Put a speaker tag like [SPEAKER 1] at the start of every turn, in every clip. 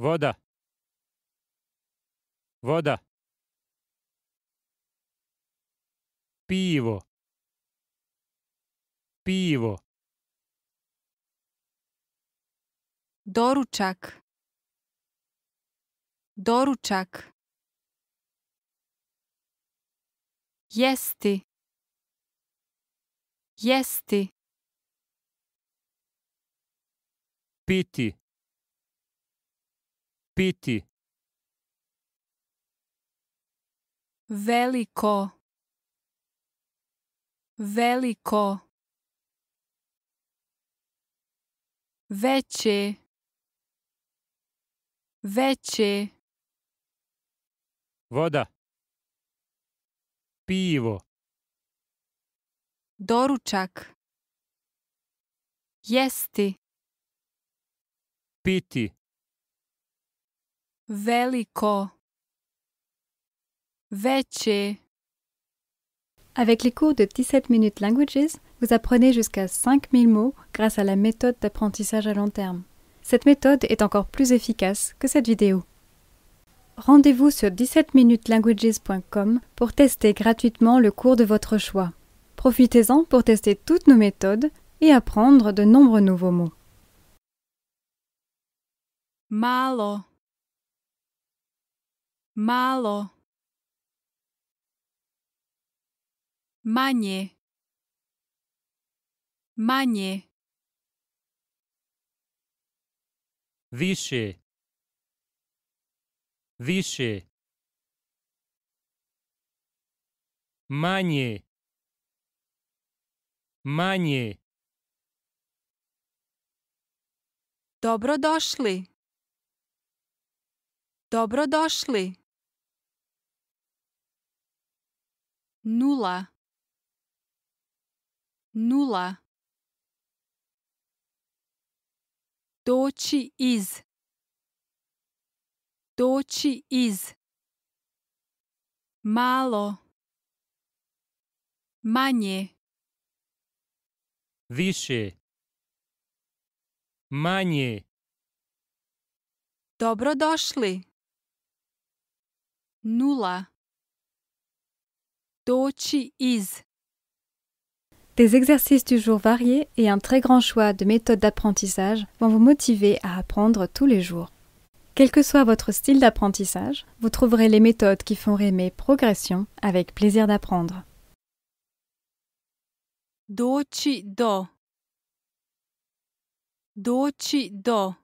[SPEAKER 1] Voda. Voda. Pivo. Pivo.
[SPEAKER 2] Doručak. Doručak. Jesti. Jesti.
[SPEAKER 1] Piti. Piti.
[SPEAKER 2] Veliko. Veliko. Veće. Veće.
[SPEAKER 1] Voda. Pivo.
[SPEAKER 2] Doručak. Jesti.
[SPEAKER 1] Piti.
[SPEAKER 3] Avec les cours de 17 minutes Languages, vous apprenez jusqu'à 5000 mots grâce à la méthode d'apprentissage à long terme. Cette méthode est encore plus efficace que cette vidéo. Rendez-vous sur 17minuteslanguages.com pour tester gratuitement le cours de votre choix. Profitez-en pour tester toutes nos méthodes et apprendre de nombreux nouveaux mots.
[SPEAKER 2] Malo Malo. Manje. Manje.
[SPEAKER 1] Više. Više. Manje. Manje.
[SPEAKER 2] Dobrodošli. Dobrodošli. nula nula doći iz doći iz malo manje
[SPEAKER 1] više manje
[SPEAKER 2] Dobrodošli. Nula. Is.
[SPEAKER 3] Des exercices du jour variés et un très grand choix de méthodes d'apprentissage vont vous motiver à apprendre tous les jours. Quel que soit votre style d'apprentissage, vous trouverez les méthodes qui font rêver progression avec plaisir d'apprendre.
[SPEAKER 2] Dochi do. Dochi do.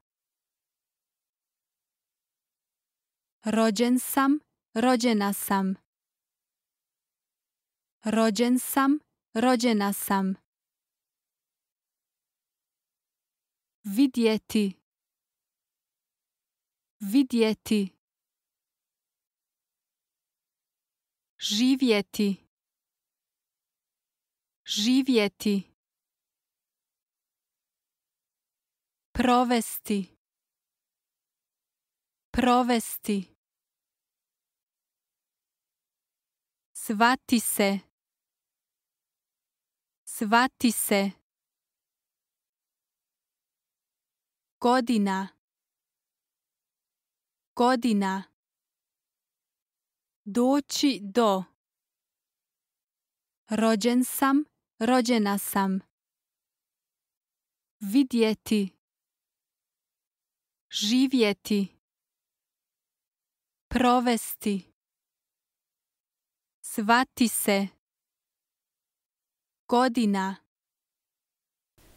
[SPEAKER 2] Rogensam, sam, sam. Rođen sam, rođena sam. Vidjeti. Vidjeti. Živjeti. Živjeti. Provesti. Provesti. Svati se. Svati se. Godina. Godina. Doći do. Rođen sam, rođena sam. Vidjeti. Živjeti. Provesti. Svati se.
[SPEAKER 3] Godina.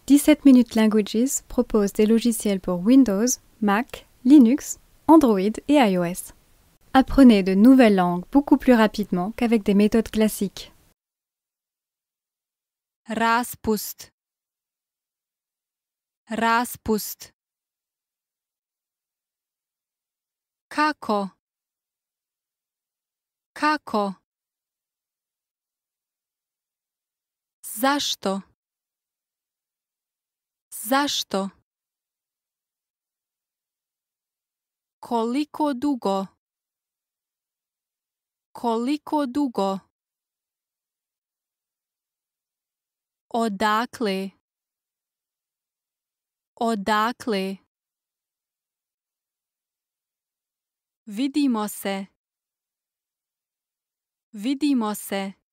[SPEAKER 3] 17 Minutes Languages propose des logiciels pour Windows, Mac, Linux, Android et iOS. Apprenez de nouvelles langues beaucoup plus rapidement qu'avec des méthodes classiques. Raspust.
[SPEAKER 2] Raspust. Kako. Kako. Zašto? Zašto? Koliko dugo? Koliko dugo? Odakle? Odakle? Vidimo se. Vidimo se.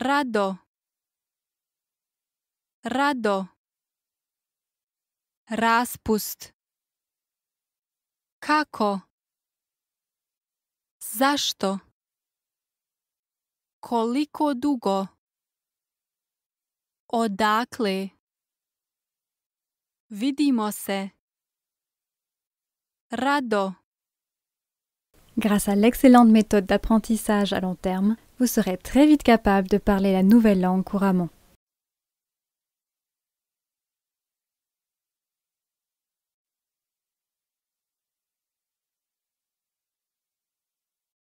[SPEAKER 2] Rado. Rado. Raspust. Kako? Zašto? Koliko dugo? Odakle? Vidimo se.
[SPEAKER 3] Rado. Grâce à l'excellente méthode d'apprentissage à long terme, vous serez très vite capable de parler la nouvelle langue couramment.